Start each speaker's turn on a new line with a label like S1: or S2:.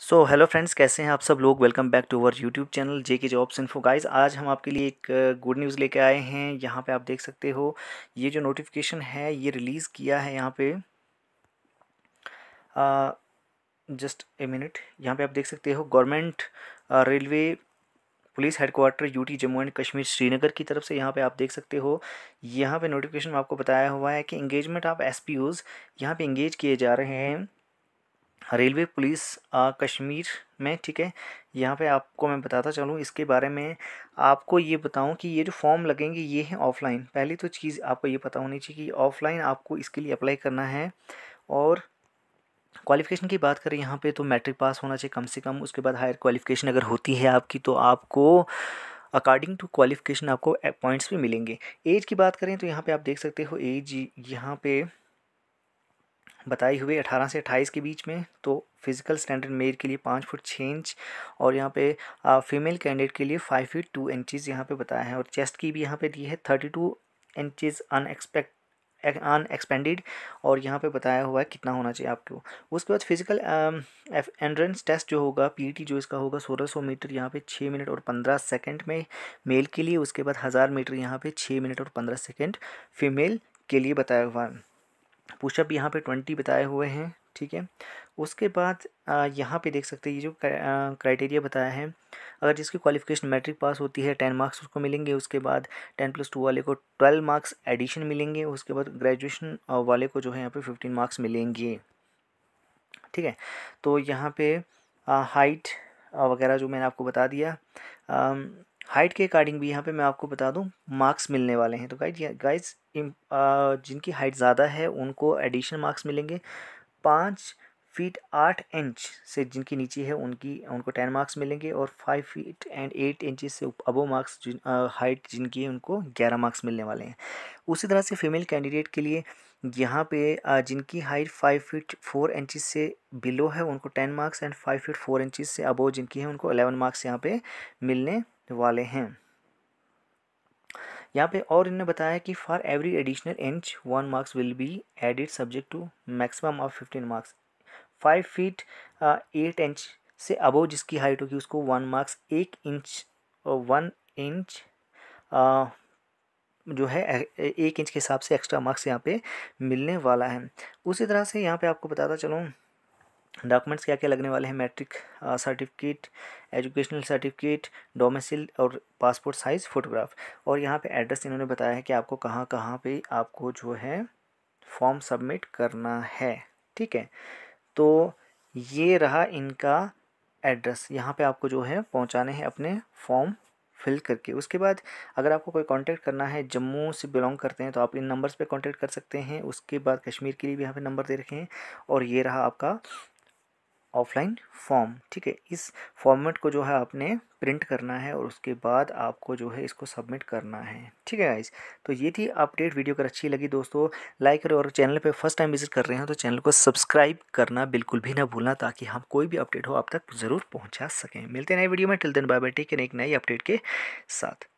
S1: so hello friends कैसे हैं आप सब लोग welcome back to our YouTube channel J K jobs info guys आज हम आपके लिए एक गुड uh, न्यूज़ लेके आए हैं यहाँ पे आप देख सकते हो ये जो नोटिफिकेशन है ये रिलीज़ किया है यहाँ पे जस्ट ए मिनट यहाँ पे आप देख सकते हो government railway police headquarter UT Jammu and Kashmir Srinagar की तरफ से यहाँ पे आप देख सकते हो यहाँ पे नोटिफिकेशन में आपको बताया हुआ है कि इंगेजमेंट आप एस पी ओज़ यहाँ पर इंगेज किए जा रहे हैं रेलवे पुलिस आ, कश्मीर में ठीक है यहाँ पे आपको मैं बताता चलूँ इसके बारे में आपको ये बताऊँ कि ये जो फॉर्म लगेंगे ये हैं ऑफलाइन पहली तो चीज़ आपको ये पता होनी चाहिए कि ऑफलाइन आपको इसके लिए अप्लाई करना है और क्वालिफ़िकेशन की बात करें यहाँ पे तो मैट्रिक पास होना चाहिए कम से कम उसके बाद हायर क्वालिफ़िकेशन अगर होती है आपकी तो आपको अकॉर्डिंग टू क्वालिफ़िकेशन आपको पॉइंट्स भी मिलेंगे एज की बात करें तो यहाँ पे आप देख सकते हो एज यहाँ पे बताई हुई 18 से 28 के बीच में तो फिजिकल स्टैंडर्ड मेल के लिए पाँच फुट छः इंच और यहाँ पे फीमेल कैंडिडेट के लिए फाइव फीट टू इंचज़ यहाँ पे बताया है और चेस्ट की भी यहाँ पे दी है thirty two inches unexpect unexpanded और यहाँ पे बताया हुआ है कितना होना चाहिए आपको उसके बाद फिजिकल एंट्रेंस टेस्ट जो होगा पीटी e जो इसका होगा सोलह सौ मीटर यहाँ पे छः मिनट और पंद्रह सेकंड में मेल के लिए उसके बाद हज़ार मीटर यहाँ पे छः मिनट और पंद्रह सेकंड फीमेल के लिए बताया हुआ है पुशअप यहाँ पे ट्वेंटी बताए हुए हैं ठीक है उसके बाद यहाँ पे देख सकते हैं ये जो क्राइटेरिया बताया है अगर जिसकी क्वालिफिकेशन मैट्रिक पास होती है टेन मार्क्स उसको मिलेंगे उसके बाद टेन प्लस टू वाले को ट्वेल्व मार्क्स एडिशन मिलेंगे उसके बाद ग्रेजुएशन वाले को जो है यहाँ पे फिफ्टीन मार्क्स मिलेंगे ठीक है तो यहाँ पे हाइट वगैरह जो मैंने आपको बता दिया हाइट के अकॉर्डिंग भी यहाँ पे मैं आपको बता दूँ मार्क्स मिलने वाले हैं तो गाइज गाइज जिनकी हाइट ज़्यादा है उनको एडिशनल मार्क्स मिलेंगे पाँच फीट आठ इंच से जिनकी नीचे है उनकी उनको टेन मार्क्स मिलेंगे और five feet and eight inch से अबो मार्क्स जिन हाइट जिनकी है उनको ग्यारह मार्क्स मिलने वाले हैं उसी तरह से फीमेल कैंडिडेट के लिए यहाँ पे जिनकी height five feet four inches से बिलो है उनको ten marks and five feet four inches से अबो जिनकी है उनको अलेवन मार्क्स यहाँ पे मिलने वाले हैं यहाँ पे और इन्होंने बताया कि for every additional inch one marks will be added subject to maximum of fifteen marks five feet eight inch से अबो जिसकी हाइट होगी उसको वन मार्क्स एक इंच वन इंच जो है एक इंच के हिसाब से एक्स्ट्रा मार्क्स यहाँ पे मिलने वाला है उसी तरह से यहाँ पे आपको बताता चलूँ डॉक्यूमेंट्स क्या क्या लगने वाले हैं matric certificate educational certificate domicile और पासपोर्ट साइज़ फ़ोटोग्राफ और यहाँ पे एड्रेस इन्होंने बताया है कि आपको कहाँ कहाँ पे आपको जो है फॉर्म सबमिट करना है ठीक है तो ये रहा इनका एड्रेस यहाँ पे आपको जो है पहुँचाने हैं अपने फॉर्म फिल करके उसके बाद अगर आपको कोई कांटेक्ट करना है जम्मू से बिलोंग करते हैं तो आप इन नंबर्स पे कांटेक्ट कर सकते हैं उसके बाद कश्मीर के लिए भी यहाँ पे नंबर दे रखे हैं और ये रहा आपका ऑफलाइन फॉर्म ठीक है इस फॉर्मेट को जो है आपने प्रिंट करना है और उसके बाद आपको जो है इसको सबमिट करना है ठीक है गाइज तो ये थी अपडेट वीडियो अगर अच्छी लगी दोस्तों लाइक करें और चैनल पे फर्स्ट टाइम विजिट कर रहे हैं तो चैनल को सब्सक्राइब करना बिल्कुल भी ना भूलना ताकि हम कोई भी अपडेट हो आप तक ज़रूर पहुँचा सकें मिलते नए वीडियो में टिल दिन बाय बाय टेक एक नई अपडेट के साथ